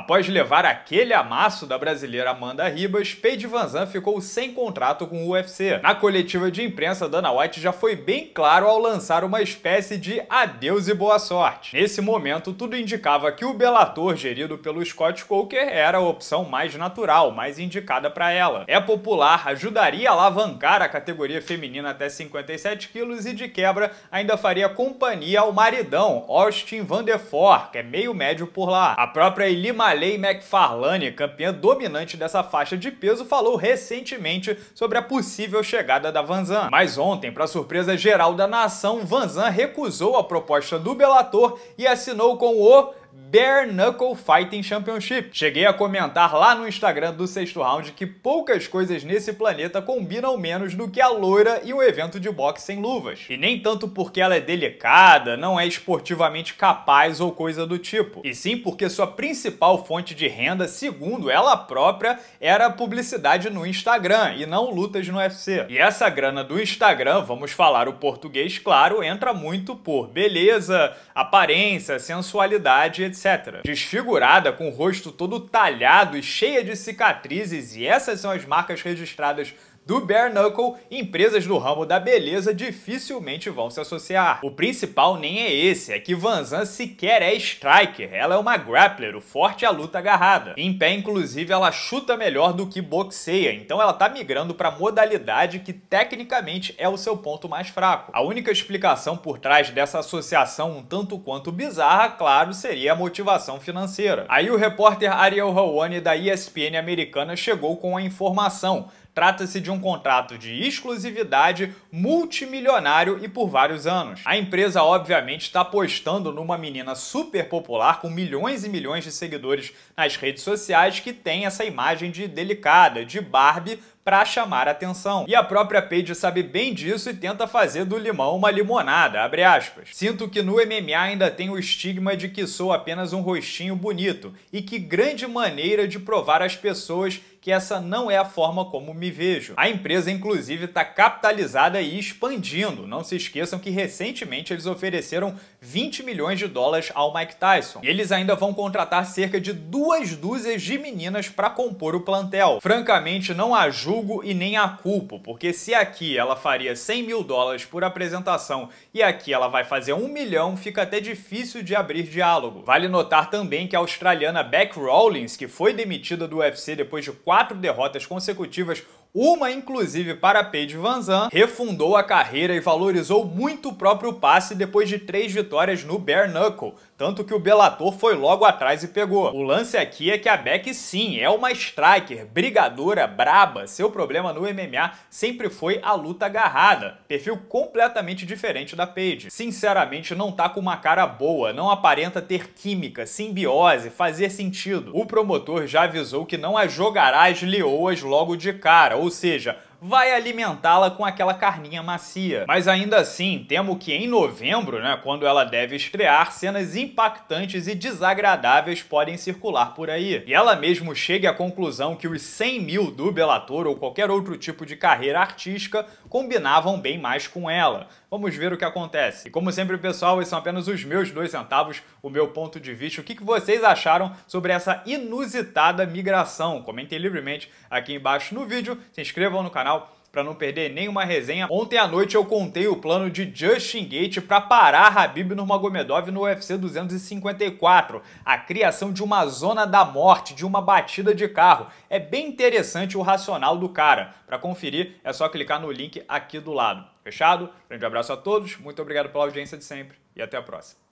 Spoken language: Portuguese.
Após levar aquele amasso da brasileira Amanda Ribas, Paige VanZant ficou sem contrato com o UFC. Na coletiva de imprensa, Dana White já foi bem claro ao lançar uma espécie de adeus e boa sorte. Nesse momento, tudo indicava que o Bellator, gerido pelo Scott Coker, era a opção mais natural, mais indicada para ela. É popular, ajudaria a alavancar a categoria feminina até 57 quilos e, de quebra, ainda faria companhia ao maridão Austin Vanderfor. que é meio médio por lá. A própria Eli Malay McFarlane, campeã dominante dessa faixa de peso, falou recentemente sobre a possível chegada da Vanzan. Mas ontem, para surpresa geral da nação, Vanzan recusou a proposta do Bellator e assinou com o Bare Knuckle Fighting Championship. Cheguei a comentar lá no Instagram do sexto round que poucas coisas nesse planeta combinam menos do que a loira e um evento de boxe sem luvas. E nem tanto porque ela é delicada, não é esportivamente capaz ou coisa do tipo. E sim porque sua principal fonte de renda, segundo ela própria, era publicidade no Instagram e não lutas no UFC. E essa grana do Instagram, vamos falar o português claro, entra muito por beleza, aparência, sensualidade, etc etc. Desfigurada, com o rosto todo talhado e cheia de cicatrizes, e essas são as marcas registradas do Bare Knuckle, empresas no ramo da beleza dificilmente vão se associar. O principal nem é esse, é que Zan sequer é striker, ela é uma grappler, o forte é a luta agarrada. Em pé, inclusive, ela chuta melhor do que boxeia, então ela tá migrando pra modalidade que tecnicamente é o seu ponto mais fraco. A única explicação por trás dessa associação um tanto quanto bizarra, claro, seria a motivação financeira. Aí o repórter Ariel Helwani da ESPN americana chegou com a informação. Trata-se de de um contrato de exclusividade multimilionário e por vários anos. A empresa, obviamente, está apostando numa menina super popular com milhões e milhões de seguidores nas redes sociais que tem essa imagem de delicada, de Barbie, para chamar atenção. E a própria Paige sabe bem disso e tenta fazer do limão uma limonada, abre aspas. Sinto que no MMA ainda tem o estigma de que sou apenas um rostinho bonito e que grande maneira de provar às pessoas que essa não é a forma como me vejo. A empresa, inclusive, está capitalizada e expandindo. Não se esqueçam que recentemente eles ofereceram 20 milhões de dólares ao Mike Tyson. E eles ainda vão contratar cerca de duas dúzias de meninas para compor o plantel. Francamente, não ajuda julgo e nem a culpo, porque se aqui ela faria 100 mil dólares por apresentação e aqui ela vai fazer um milhão, fica até difícil de abrir diálogo. Vale notar também que a australiana Beck Rawlings, que foi demitida do UFC depois de quatro derrotas consecutivas, uma, inclusive, para Paige Van refundou a carreira e valorizou muito o próprio passe depois de três vitórias no Bare Knuckle, tanto que o Bellator foi logo atrás e pegou. O lance aqui é que a Beck sim, é uma striker, brigadora, braba, seu problema no MMA sempre foi a luta agarrada, perfil completamente diferente da Paige. Sinceramente, não tá com uma cara boa, não aparenta ter química, simbiose, fazer sentido. O promotor já avisou que não a jogará as leoas logo de cara, ou seja, vai alimentá-la com aquela carninha macia. Mas ainda assim, temo que em novembro, né, quando ela deve estrear, cenas impactantes e desagradáveis podem circular por aí. E ela mesmo chega à conclusão que os 100 mil do Bellator ou qualquer outro tipo de carreira artística combinavam bem mais com ela. Vamos ver o que acontece. E como sempre, pessoal, esses são apenas os meus dois centavos, o meu ponto de vista. O que vocês acharam sobre essa inusitada migração? Comentem livremente aqui embaixo no vídeo, se inscrevam no canal, canal para não perder nenhuma resenha. Ontem à noite eu contei o plano de Justin Gate para parar Habib Nurmagomedov no UFC 254, a criação de uma zona da morte, de uma batida de carro. É bem interessante o racional do cara. Para conferir, é só clicar no link aqui do lado. Fechado? Grande abraço a todos, muito obrigado pela audiência de sempre e até a próxima.